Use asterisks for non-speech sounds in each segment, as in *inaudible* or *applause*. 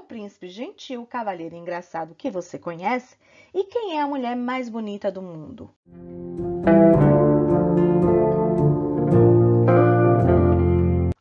o príncipe gentil, cavalheiro engraçado que você conhece? E quem é a mulher mais bonita do mundo?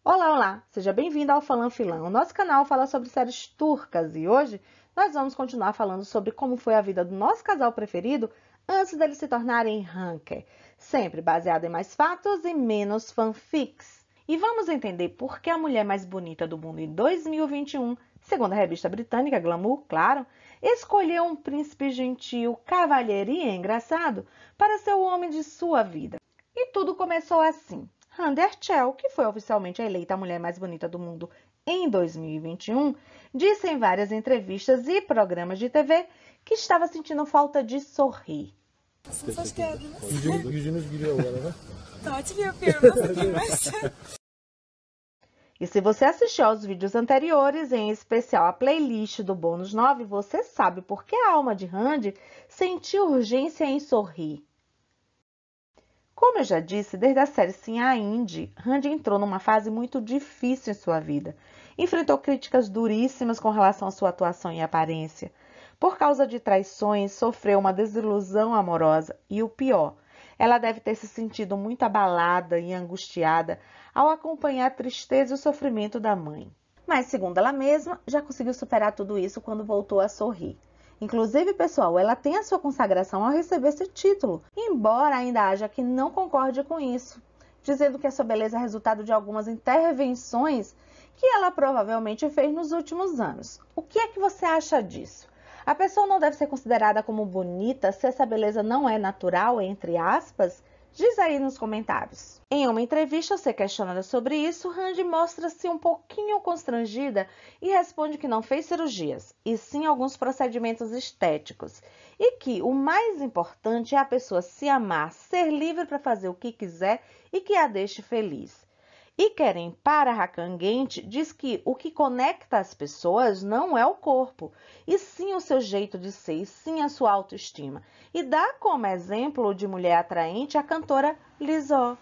Olá, olá! Seja bem-vindo ao Falan Filão. O nosso canal fala sobre séries turcas e hoje nós vamos continuar falando sobre como foi a vida do nosso casal preferido antes deles se tornarem ranker, sempre baseado em mais fatos e menos fanfics. E vamos entender por que a mulher mais bonita do mundo em 2021 Segundo a revista britânica Glamour, claro, escolheu um príncipe gentil, cavalheiro e engraçado para ser o homem de sua vida. E tudo começou assim. Hunter Chell, que foi oficialmente eleita a mulher mais bonita do mundo em 2021, disse em várias entrevistas e programas de TV que estava sentindo falta de sorrir. *laughs* E se você assistiu aos vídeos anteriores, em especial a playlist do Bônus 9, você sabe por que a alma de Randy sentiu urgência em sorrir. Como eu já disse, desde a série Sim a Indy, Randy entrou numa fase muito difícil em sua vida. Enfrentou críticas duríssimas com relação à sua atuação e aparência. Por causa de traições, sofreu uma desilusão amorosa e o pior – ela deve ter se sentido muito abalada e angustiada ao acompanhar a tristeza e o sofrimento da mãe. Mas, segundo ela mesma, já conseguiu superar tudo isso quando voltou a sorrir. Inclusive, pessoal, ela tem a sua consagração ao receber esse título, embora ainda haja que não concorde com isso, dizendo que a sua beleza é resultado de algumas intervenções que ela provavelmente fez nos últimos anos. O que é que você acha disso? A pessoa não deve ser considerada como bonita se essa beleza não é natural, entre aspas? Diz aí nos comentários. Em uma entrevista ser questionada sobre isso, Randy mostra-se um pouquinho constrangida e responde que não fez cirurgias, e sim alguns procedimentos estéticos, e que o mais importante é a pessoa se amar, ser livre para fazer o que quiser e que a deixe feliz. E Keren para Hakanguente diz que o que conecta as pessoas não é o corpo, e sim o seu jeito de ser, e sim a sua autoestima. E dá como exemplo de mulher atraente a cantora Lizzo.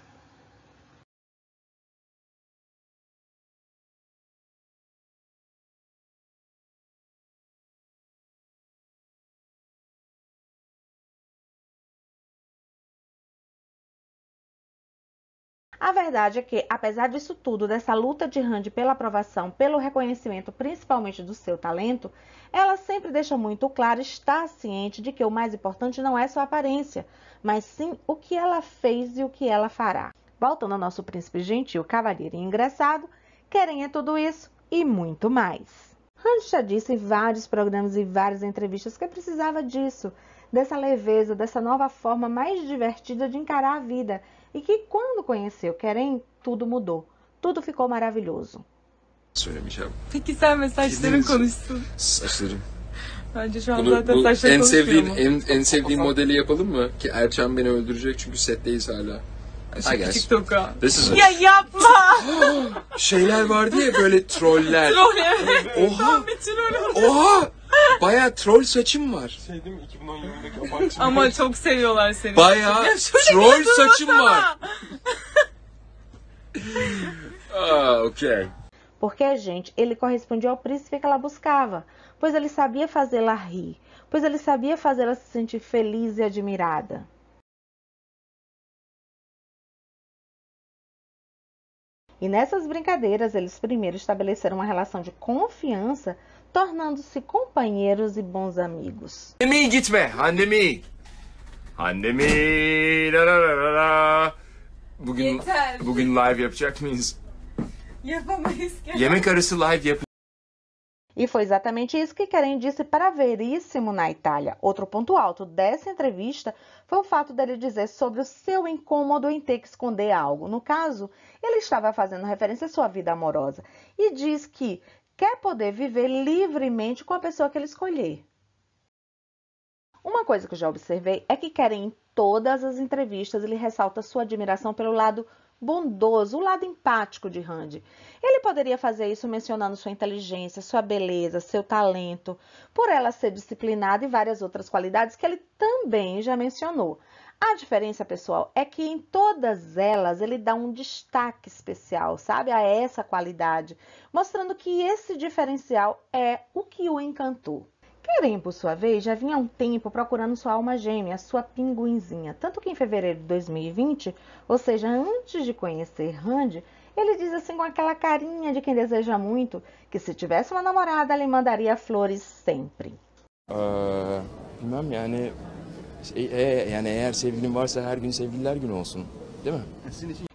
A verdade é que, apesar disso tudo, dessa luta de Randy pela aprovação, pelo reconhecimento principalmente do seu talento, ela sempre deixa muito claro, está ciente de que o mais importante não é sua aparência, mas sim o que ela fez e o que ela fará. Voltando ao nosso príncipe gentil, cavalheiro e engraçado, querem é tudo isso e muito mais. Randy já disse em vários programas e várias entrevistas que precisava disso, dessa leveza, dessa nova forma mais divertida de encarar a vida e que quando conheceu Kerem, tudo mudou. Tudo ficou maravilhoso. Peki sen ve şey saçların Kesinlikle. Saçlarım. Bence şu an Bunu, zaten bu en sevdiğin en, en sevdiğin modeli yapalım mı? Ki Erçan beni öldürecek çünkü setteyiz hala. Ay, küçük toka. Ya yapma. *gasps* Şeyler vardı ya böyle troller. Oha. Tam bir troll oldu. Oha! Baya troll saçım var. Şey değil mi? 2017'deki *laughs* abartı. Ama çok seviyorlar seni. Baya troll gidip var. *laughs* Ah, ok. Porque a gente, ele correspondia ao príncipe que ela buscava, pois ele sabia fazê-la rir, pois ele sabia fazê-la se sentir feliz e admirada. E nessas brincadeiras, eles primeiro estabeleceram uma relação de confiança tornando-se companheiros e bons amigos. live live e foi exatamente isso que Keren disse para Veríssimo na Itália. Outro ponto alto dessa entrevista foi o fato dele dizer sobre o seu incômodo em ter que esconder algo. No caso, ele estava fazendo referência à sua vida amorosa e diz que quer poder viver livremente com a pessoa que ele escolher. Uma coisa que eu já observei é que Karen, em todas as entrevistas, ele ressalta sua admiração pelo lado bondoso, o lado empático de Randy. Ele poderia fazer isso mencionando sua inteligência, sua beleza, seu talento, por ela ser disciplinada e várias outras qualidades que ele também já mencionou. A diferença, pessoal, é que em todas elas ele dá um destaque especial, sabe, a essa qualidade, mostrando que esse diferencial é o que o encantou. Keren, por sua vez, já vinha um tempo procurando sua alma gêmea, sua pinguinzinha, tanto que em fevereiro de 2020, ou seja, antes de conhecer Randy, ele diz assim com aquela carinha de quem deseja muito que se tivesse uma namorada, ele mandaria flores sempre. Uh, e, yani eğer sevgilin varsa her gün sevgililer günü olsun. Değil mi?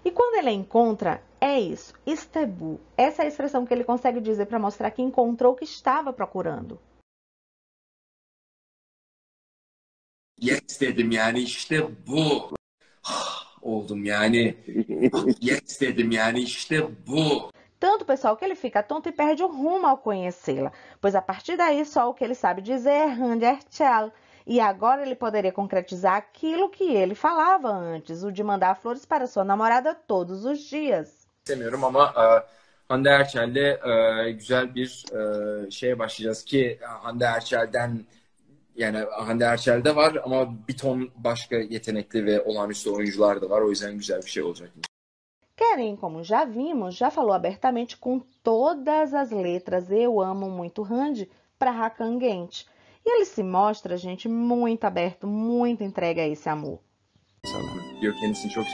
E quando ele encontra, é isso, Estebu. É Essa é a expressão que ele consegue dizer para mostrar que encontrou o que estava procurando. Yes dedim yani işte bu. Oldum yani. Yes dedim yani işte bu. Tanto, pessoal, que ele fica tonto e perde o rumo ao conhecê-la, pois a partir daí só o que ele sabe dizer é Handel Tchel, e agora ele poderia concretizar aquilo que ele falava antes, o de mandar flores para sua namorada todos os dias. Querem ama Hande Erçel'le güzel bir şeye başlayacağız ki Hande Erçel'den yani Hande Erçel'de var ama bir ton başka yetenekli ve olağanüstü oyuncular da var. O yüzden güzel bir şey olacak. como já vimos, já falou abertamente com todas as letras Eu Amo Muito Hande para Rakan Gent. E ele se mostra, gente, muito aberto, muito entregue a esse amor. Yok kendisini çok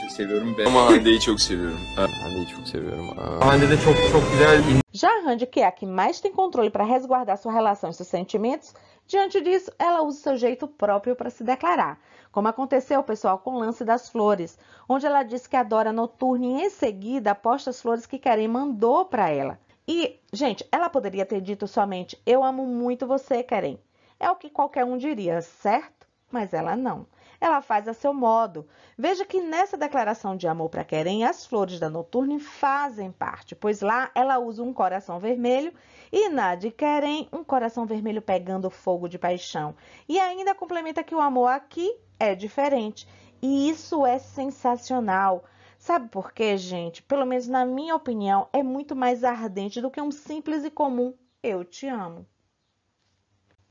Hande Já Hande, que é a que mais tem controle para resguardar sua relação e seus sentimentos, diante disso, ela usa seu jeito próprio para se declarar. Como aconteceu, pessoal, com o lance das flores, onde ela disse que adora noturno e em seguida aposta as flores que Kerem mandou para ela. E, gente, ela poderia ter dito somente: Eu amo muito você, Karen. É o que qualquer um diria, certo? Mas ela não. Ela faz a seu modo. Veja que nessa declaração de amor para Querem, as flores da Noturne fazem parte, pois lá ela usa um coração vermelho e na de Querem, um coração vermelho pegando fogo de paixão. E ainda complementa que o amor aqui é diferente. E isso é sensacional. Sabe por quê, gente? Pelo menos na minha opinião, é muito mais ardente do que um simples e comum eu te amo.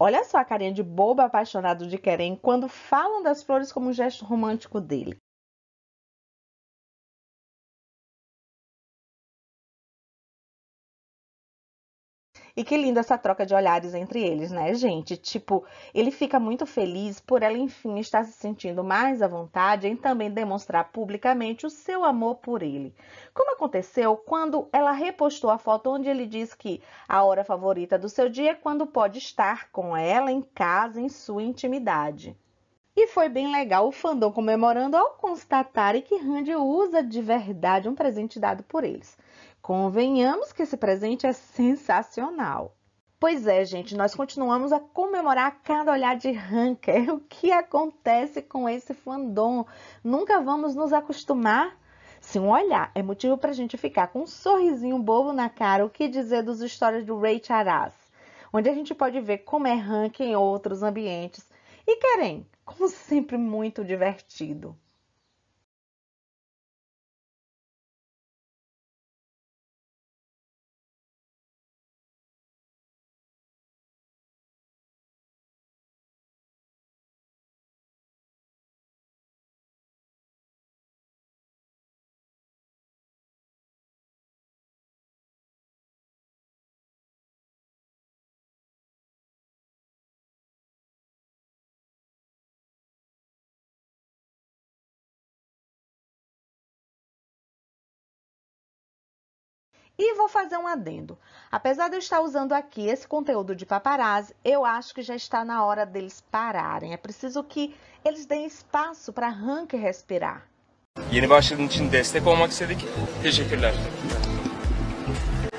Olha só a carinha de bobo apaixonado de Querem quando falam das flores como um gesto romântico dele. E que linda essa troca de olhares entre eles, né, gente? Tipo, ele fica muito feliz por ela, enfim, estar se sentindo mais à vontade em também demonstrar publicamente o seu amor por ele. Como aconteceu quando ela repostou a foto onde ele diz que a hora favorita do seu dia é quando pode estar com ela em casa, em sua intimidade. E foi bem legal o fandom comemorando ao constatarem que Randy usa de verdade um presente dado por eles. Convenhamos que esse presente é sensacional. Pois é, gente, nós continuamos a comemorar cada olhar de Hunker. *laughs* O que acontece com esse fandom? Nunca vamos nos acostumar? Se um olhar é motivo para a gente ficar com um sorrisinho bobo na cara, o que dizer dos histórias do Ray Charaz? Onde a gente pode ver como é Hunker em outros ambientes. E querem, como sempre, muito divertido. E vou fazer um adendo. Apesar de eu estar usando aqui esse conteúdo de paparazzi, eu acho que já está na hora deles pararem. É preciso que eles deem espaço para Hank respirar. Yeni başladığın için destek olmak istedik. Teşekkürler.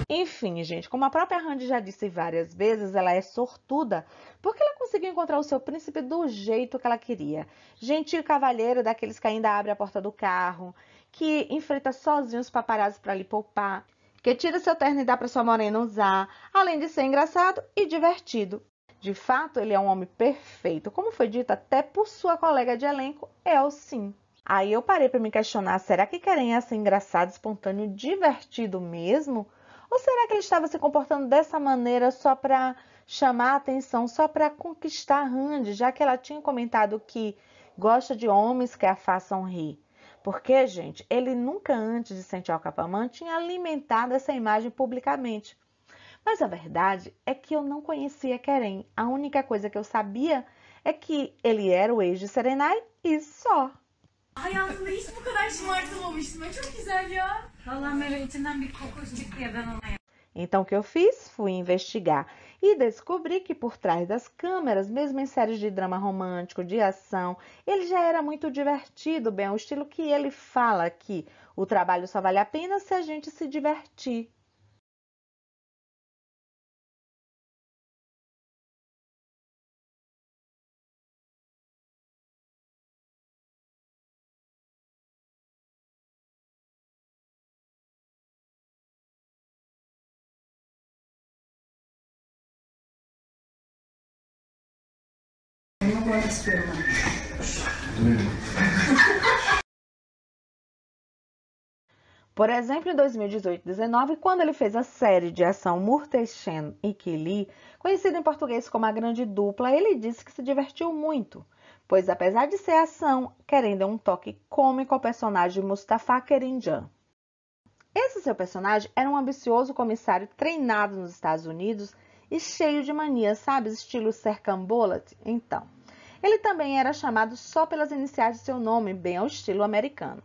Enfim, gente, como a própria Randy já disse várias vezes, ela é sortuda porque ela conseguiu encontrar o seu príncipe do jeito que ela queria. Gentil cavalheiro, daqueles que ainda abre a porta do carro, que enfrenta sozinho os paparazzi para lhe poupar, que tira seu terno e dá para sua morena usar, além de ser engraçado e divertido. De fato, ele é um homem perfeito, como foi dito até por sua colega de elenco, Elsin. Aí eu parei para me questionar: será que querem ser engraçado, espontâneo, divertido mesmo? Ou será que ele estava se comportando dessa maneira só para chamar a atenção, só para conquistar a Randy, já que ela tinha comentado que gosta de homens que a façam rir? Porque, gente, ele nunca antes de sentir o Capamã tinha alimentado essa imagem publicamente. Mas a verdade é que eu não conhecia Querem. A única coisa que eu sabia é que ele era o ex de Serenai e só. Hayatımda então, o que eu fiz? Fui investigar e descobri que por trás das câmeras, mesmo em séries de drama romântico, de ação, ele já era muito divertido, bem, o estilo que ele fala aqui. O trabalho só vale a pena se a gente se divertir. *laughs* Por exemplo, em 2018-19, quando ele fez a série de ação Murtechen e Kili, conhecida em português como A Grande Dupla, ele disse que se divertiu muito, pois apesar de ser ação, querendo um toque cômico ao personagem Mustafa Kerinjan. Esse seu personagem era um ambicioso comissário treinado nos Estados Unidos e cheio de manias, sabe? Estilo Bolat. Então. Ele também era chamado só pelas iniciais de seu nome, bem ao estilo americano.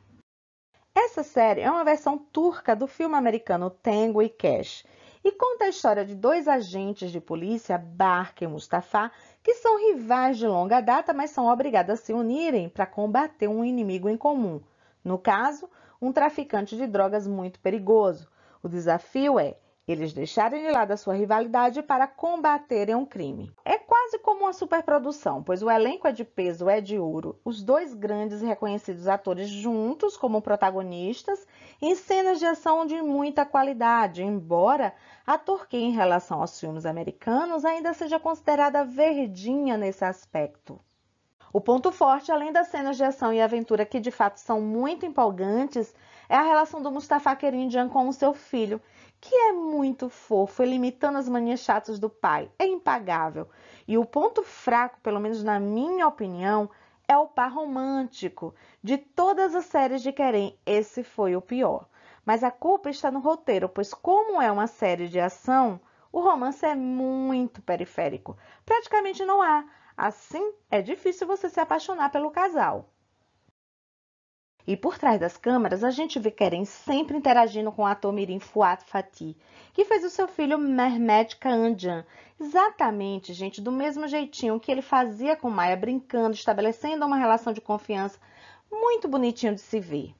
Essa série é uma versão turca do filme americano Tango e Cash e conta a história de dois agentes de polícia, Barca e Mustafa, que são rivais de longa data, mas são obrigados a se unirem para combater um inimigo em comum. No caso, um traficante de drogas muito perigoso. O desafio é eles deixarem de lado a sua rivalidade para combaterem um crime. É quase como uma superprodução, pois o elenco é de peso, é de ouro. Os dois grandes e reconhecidos atores juntos como protagonistas em cenas de ação de muita qualidade, embora a Turquia, em relação aos filmes americanos, ainda seja considerada verdinha nesse aspecto. O ponto forte, além das cenas de ação e aventura que de fato são muito empolgantes, é a relação do Mustafa Kerimjan com o seu filho, que é muito fofo e limitando as manias chatas do pai. É impagável. E o ponto fraco, pelo menos na minha opinião, é o par romântico. De todas as séries de querem, esse foi o pior. Mas a culpa está no roteiro, pois como é uma série de ação, o romance é muito periférico. Praticamente não há. Assim, é difícil você se apaixonar pelo casal. E por trás das câmeras, a gente vê Keren sempre interagindo com o ator mirim Fuat Fatih, que fez o seu filho Mehmet Kaanjan. Exatamente, gente, do mesmo jeitinho que ele fazia com Maia, brincando, estabelecendo uma relação de confiança muito bonitinho de se ver.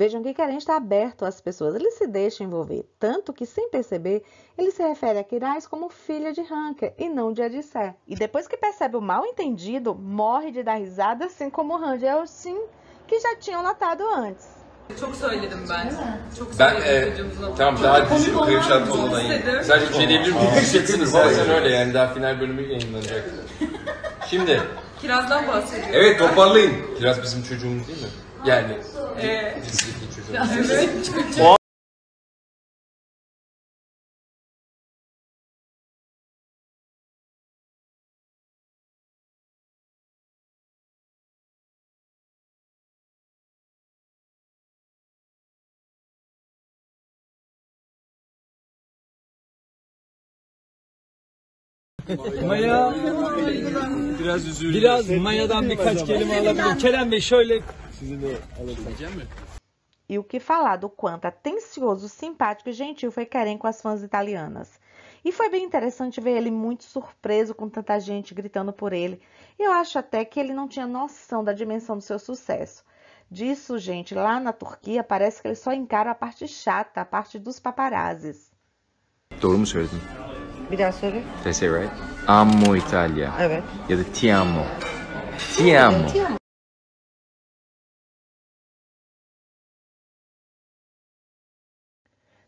Vejam que Karen está aberto às pessoas, ele se deixa envolver, tanto que, sem perceber, ele se refere a Kirais como filha de Ranker e não de Adissé. E depois que percebe o mal entendido, morre de dar risada, assim como Rangel sim, que já tinham notado antes. Çok söyledim ben. Çok Ben e, tamam daha düşük kırıklar tonuna in. Sadece bir şey diyebilir miyim? Yükseksin istersen öyle yani daha final bölümü yayınlanacak. Şimdi. Kirazdan bahsediyorum. Evet toparlayın. Kiraz bizim çocuğumuz değil mi? Yani ee, evet, çok- *laughs* Maya biraz üzüldüm. Biraz Mayadan birkaç kelime alabilirim. Kerem Bey şöyle É e o que falar do quanto atencioso, simpático e gentil foi Karen com as fãs italianas. E foi bem interessante ver ele muito surpreso com tanta gente gritando por ele. Eu acho até que ele não tinha noção da dimensão do seu sucesso. Disso, gente, lá na Turquia parece que ele só encara a parte chata, a parte dos paparazes. Doğru mu söyledin? Bir daha söyle. Did I say right? Amo Italia. Evet. Ya da amo. Ti amo. Ti amo.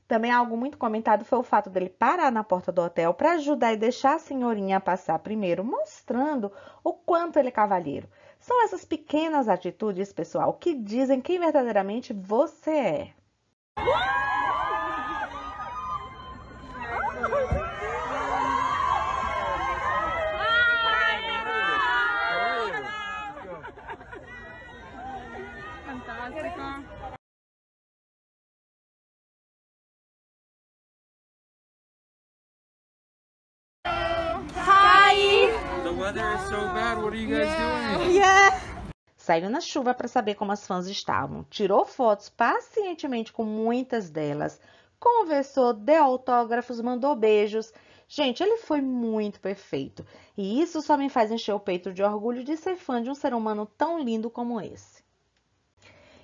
Também algo muito comentado foi o fato dele parar na porta do hotel para ajudar e deixar a senhorinha passar primeiro, mostrando o quanto ele é cavalheiro. São essas pequenas atitudes, pessoal, que dizem quem verdadeiramente você é. weather is so bad. What are you guys doing? Yeah. Saiu na chuva para saber como as fãs estavam, tirou fotos pacientemente com muitas delas, conversou, deu autógrafos, mandou beijos. Gente, ele foi muito perfeito. E isso só me faz encher o peito de orgulho de ser fã de um ser humano tão lindo como esse.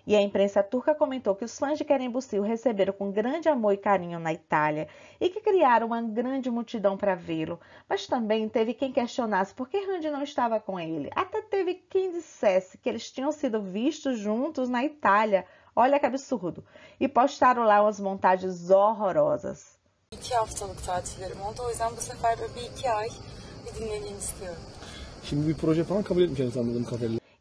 E a imprensa turca comentou que os fãs de Kerem Bouçil receberam com grande amor e carinho na Itália e que criaram uma grande multidão para vê-lo. Mas também teve quem questionasse por que Randy não estava com ele. Até teve quem dissesse que eles tinham sido vistos juntos na Itália. Olha que absurdo. E postaram lá umas montagens horrorosas. E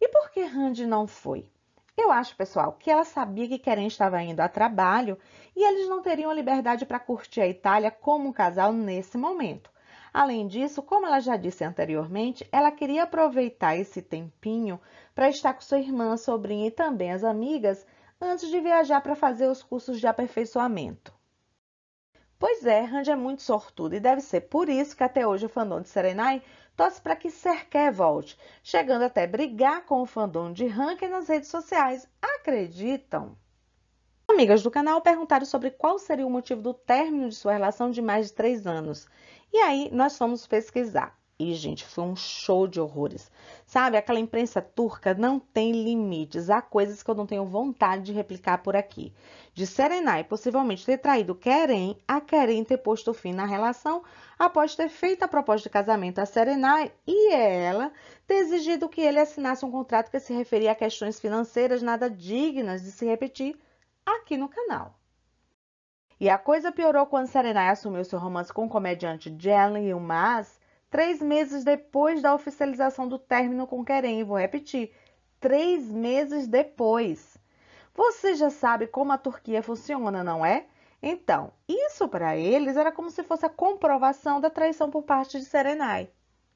por que Randy não foi? Eu acho, pessoal, que ela sabia que Keren estava indo a trabalho e eles não teriam liberdade para curtir a Itália como um casal nesse momento. Além disso, como ela já disse anteriormente, ela queria aproveitar esse tempinho para estar com sua irmã, sobrinha e também as amigas antes de viajar para fazer os cursos de aperfeiçoamento. Pois é, Randy é muito sortudo e deve ser por isso que até hoje o fandom de Serenai torce para que Serquer volte, chegando até brigar com o fandom de Rankin nas redes sociais. Acreditam? Amigas do canal perguntaram sobre qual seria o motivo do término de sua relação de mais de três anos. E aí nós fomos pesquisar. E, gente, foi um show de horrores. Sabe, aquela imprensa turca não tem limites. Há coisas que eu não tenho vontade de replicar por aqui. De Serenay possivelmente ter traído Kerem a Kerem ter posto fim na relação após ter feito a proposta de casamento a Serenay e ela ter exigido que ele assinasse um contrato que se referia a questões financeiras nada dignas de se repetir aqui no canal. E a coisa piorou quando Serenay assumiu seu romance com o comediante Jalen Yilmaz, três meses depois da oficialização do término com Querem. Vou repetir, três meses depois. Você já sabe como a Turquia funciona, não é? Então, isso para eles era como se fosse a comprovação da traição por parte de Serenai.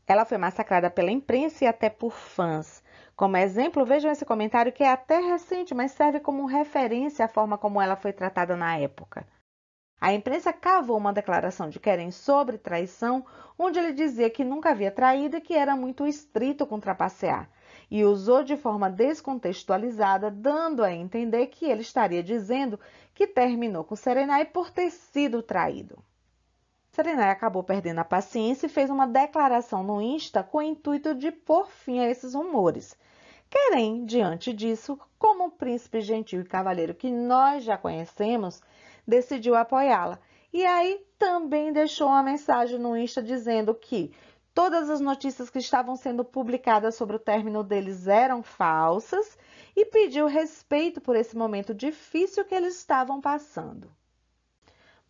Ela foi massacrada pela imprensa e até por fãs. Como exemplo, vejam esse comentário que é até recente, mas serve como referência à forma como ela foi tratada na época. A imprensa cavou uma declaração de Keren sobre traição, onde ele dizia que nunca havia traído e que era muito estrito com trapacear, e usou de forma descontextualizada, dando a entender que ele estaria dizendo que terminou com Serenay por ter sido traído. Serenay acabou perdendo a paciência e fez uma declaração no Insta com o intuito de pôr fim a esses rumores. Keren, diante disso, como um príncipe gentil e cavaleiro que nós já conhecemos, decidiu apoiá-la. E aí também deixou uma mensagem no Insta dizendo que todas as notícias que estavam sendo publicadas sobre o término deles eram falsas e pediu respeito por esse momento difícil que eles estavam passando.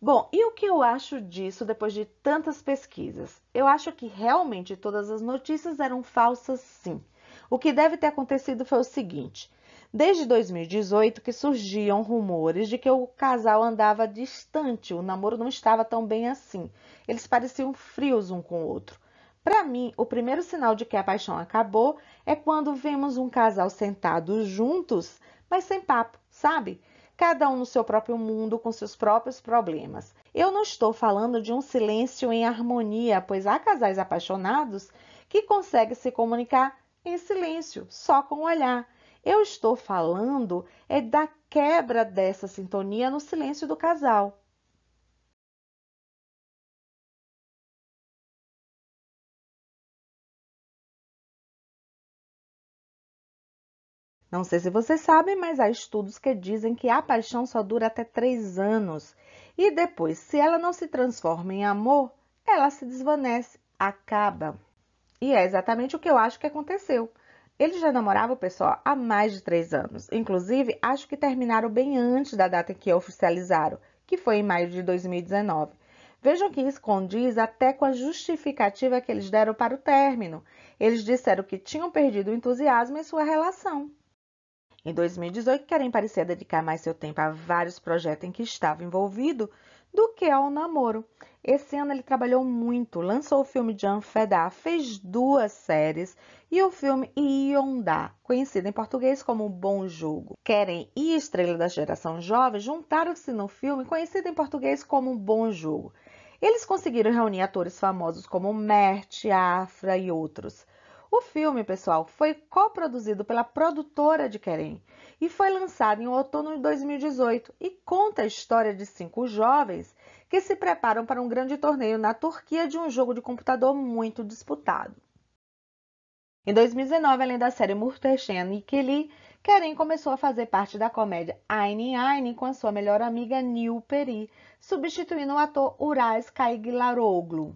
Bom, e o que eu acho disso depois de tantas pesquisas? Eu acho que realmente todas as notícias eram falsas, sim. O que deve ter acontecido foi o seguinte: Desde 2018 que surgiam rumores de que o casal andava distante, o namoro não estava tão bem assim. Eles pareciam frios um com o outro. Para mim, o primeiro sinal de que a paixão acabou é quando vemos um casal sentados juntos, mas sem papo, sabe? Cada um no seu próprio mundo, com seus próprios problemas. Eu não estou falando de um silêncio em harmonia, pois há casais apaixonados que conseguem se comunicar em silêncio, só com o olhar. Eu estou falando é da quebra dessa sintonia no silêncio do casal. Não sei se vocês sabem, mas há estudos que dizem que a paixão só dura até três anos. E depois, se ela não se transforma em amor, ela se desvanece, acaba. E é exatamente o que eu acho que aconteceu. Ele já namorava o pessoal há mais de três anos. Inclusive, acho que terminaram bem antes da data em que oficializaram, que foi em maio de 2019. Vejam que isso condiz até com a justificativa que eles deram para o término. Eles disseram que tinham perdido o entusiasmo em sua relação. Em 2018, querem parecia dedicar mais seu tempo a vários projetos em que estava envolvido do que ao namoro. Esse ano ele trabalhou muito, lançou o filme Jean Feda, fez duas séries e o filme Yonda, conhecido em português como Bom Jogo. Querem e estrela da geração jovem juntaram-se no filme conhecido em português como Bom Jogo. Eles conseguiram reunir atores famosos como Mert, Afra e outros. O filme, pessoal, foi coproduzido pela produtora de Kerem e foi lançado em outono de 2018 e conta a história de cinco jovens que se preparam para um grande torneio na Turquia de um jogo de computador muito disputado. Em 2019, além da série Murtechen e Kerem começou a fazer parte da comédia Aine Aine com a sua melhor amiga Nil Peri, substituindo o ator Uraz Kayglaroglu.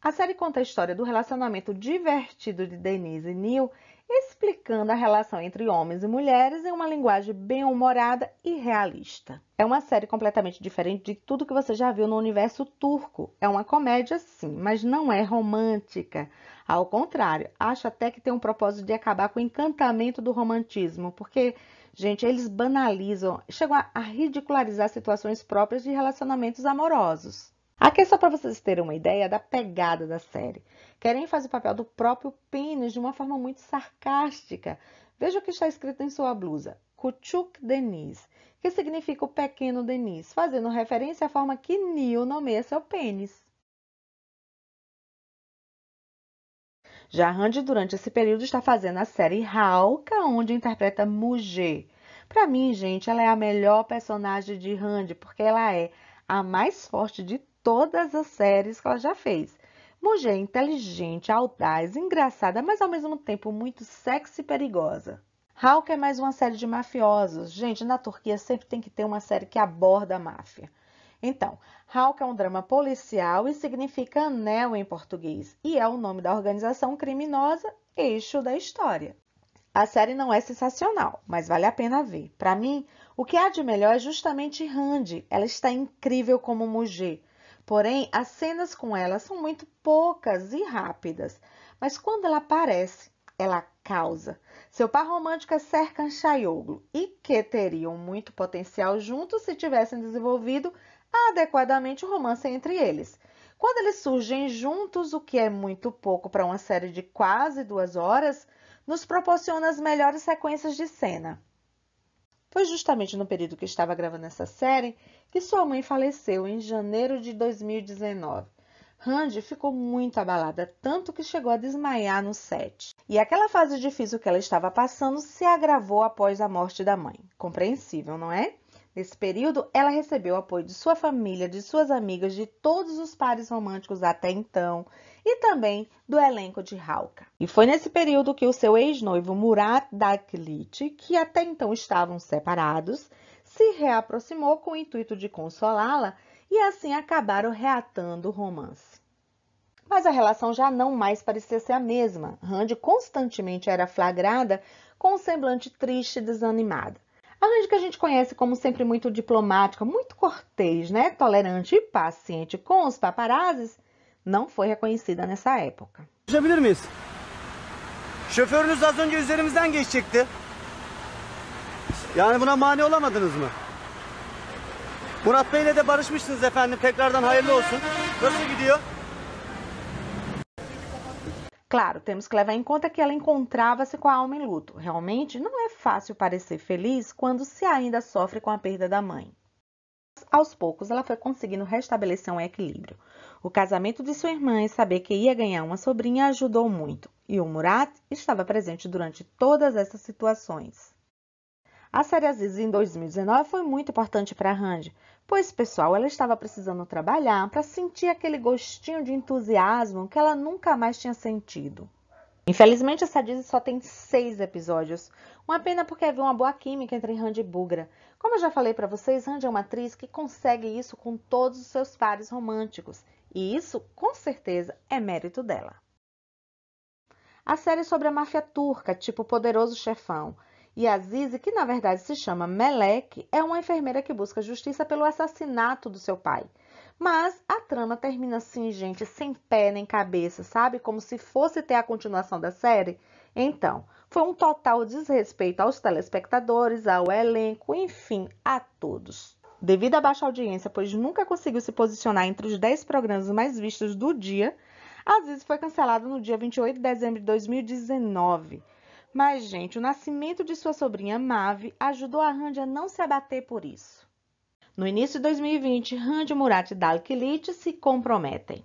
A série conta a história do relacionamento divertido de Denise e Neil, explicando a relação entre homens e mulheres em uma linguagem bem humorada e realista. É uma série completamente diferente de tudo que você já viu no universo turco. É uma comédia, sim, mas não é romântica. Ao contrário, acho até que tem um propósito de acabar com o encantamento do romantismo, porque, gente, eles banalizam, chegam a ridicularizar situações próprias de relacionamentos amorosos. Aqui é só para vocês terem uma ideia da pegada da série. Querem faz o papel do próprio pênis de uma forma muito sarcástica. Veja o que está escrito em sua blusa. Kuchuk Denise, que significa o pequeno Denise, fazendo referência à forma que Neil nomeia seu pênis. Já Randy, durante esse período, está fazendo a série Halka, onde interpreta Mugê. Para mim, gente, ela é a melhor personagem de Randy, porque ela é a mais forte de todas as séries que ela já fez. Mulher inteligente, audaz, engraçada, mas ao mesmo tempo muito sexy e perigosa. Hulk é mais uma série de mafiosos. Gente, na Turquia sempre tem que ter uma série que aborda a máfia. Então, Hulk é um drama policial e significa anel em português, e é o nome da organização criminosa eixo da história. A série não é sensacional, mas vale a pena ver. Para mim, o que há de melhor é justamente Randy. Ela está incrível como Mujer. Porém, as cenas com ela são muito poucas e rápidas, mas quando ela aparece, ela causa. Seu par romântico é Serkan Chayoglu e que teriam muito potencial juntos se tivessem desenvolvido adequadamente o romance entre eles. Quando eles surgem juntos, o que é muito pouco para uma série de quase duas horas, nos proporciona as melhores sequências de cena. Foi justamente no período que estava gravando essa série que sua mãe faleceu em janeiro de 2019. Randy ficou muito abalada, tanto que chegou a desmaiar no set. E aquela fase difícil que ela estava passando se agravou após a morte da mãe. Compreensível, não é? Nesse período, ela recebeu apoio de sua família, de suas amigas, de todos os pares românticos até então e também do elenco de Halka. E foi nesse período que o seu ex-noivo Murat Daklit, que até então estavam separados, se reaproximou com o intuito de consolá-la e assim acabaram reatando o romance. Mas a relação já não mais parecia ser a mesma. Randy constantemente era flagrada com um semblante triste e desanimada. Além de que a gente conhece como sempre muito diplomática, muito cortês, né, tolerante e paciente com os paparazes, não foi reconhecida nessa época. Şoförünüz az önce üzerimizden geçecekti. Yani buna mani olamadınız mı? Murat Bey'le de barışmışsınız efendim. Tekrardan hayırlı olsun. Nasıl gidiyor? Claro, temos que levar em conta que ela encontrava-se com a alma em luto. Realmente não é fácil parecer feliz quando se ainda sofre com a perda da mãe. Mas, aos poucos, ela foi conseguindo restabelecer um equilíbrio. O casamento de sua irmã e saber que ia ganhar uma sobrinha ajudou muito, e o Murat estava presente durante todas essas situações. A série Aziz em 2019 foi muito importante para Randy, Pois, pessoal, ela estava precisando trabalhar para sentir aquele gostinho de entusiasmo que ela nunca mais tinha sentido. Infelizmente, essa Disney só tem seis episódios. Uma pena porque havia uma boa química entre Randy e Bugra. Como eu já falei para vocês, Randy é uma atriz que consegue isso com todos os seus pares românticos. E isso, com certeza, é mérito dela. A série é sobre a máfia turca, tipo Poderoso Chefão, e Azize, que na verdade se chama Meleque, é uma enfermeira que busca justiça pelo assassinato do seu pai. Mas a trama termina assim, gente, sem pé nem cabeça, sabe? Como se fosse ter a continuação da série. Então, foi um total desrespeito aos telespectadores, ao elenco, enfim, a todos. Devido à baixa audiência, pois nunca conseguiu se posicionar entre os 10 programas mais vistos do dia, Aziz foi cancelado no dia 28 de dezembro de 2019. Mas, gente, o nascimento de sua sobrinha Mave ajudou a Randy a não se abater por isso. No início de 2020, Randy Murat e Dalek Leach se comprometem.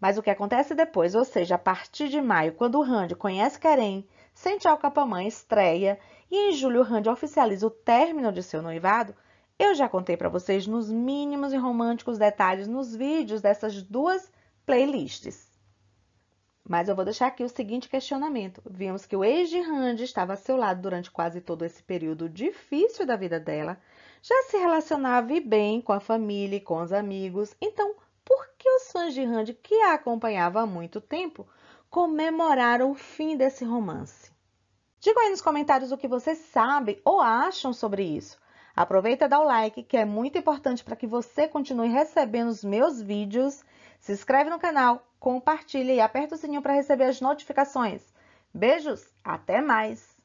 Mas o que acontece depois, ou seja, a partir de maio, quando Randy conhece Karen, sente ao capamã estreia e em julho Randy oficializa o término de seu noivado, eu já contei para vocês nos mínimos e românticos detalhes nos vídeos dessas duas playlists. Mas eu vou deixar aqui o seguinte questionamento. Vimos que o ex de Randy estava a seu lado durante quase todo esse período difícil da vida dela, já se relacionava bem com a família e com os amigos, então por que os fãs de Randy, que a acompanhavam há muito tempo, comemoraram o fim desse romance? Diga aí nos comentários o que vocês sabem ou acham sobre isso. Aproveita e dá o like, que é muito importante para que você continue recebendo os meus vídeos. Se inscreve no canal, compartilhe e aperte o sininho para receber as notificações. Beijos, até mais!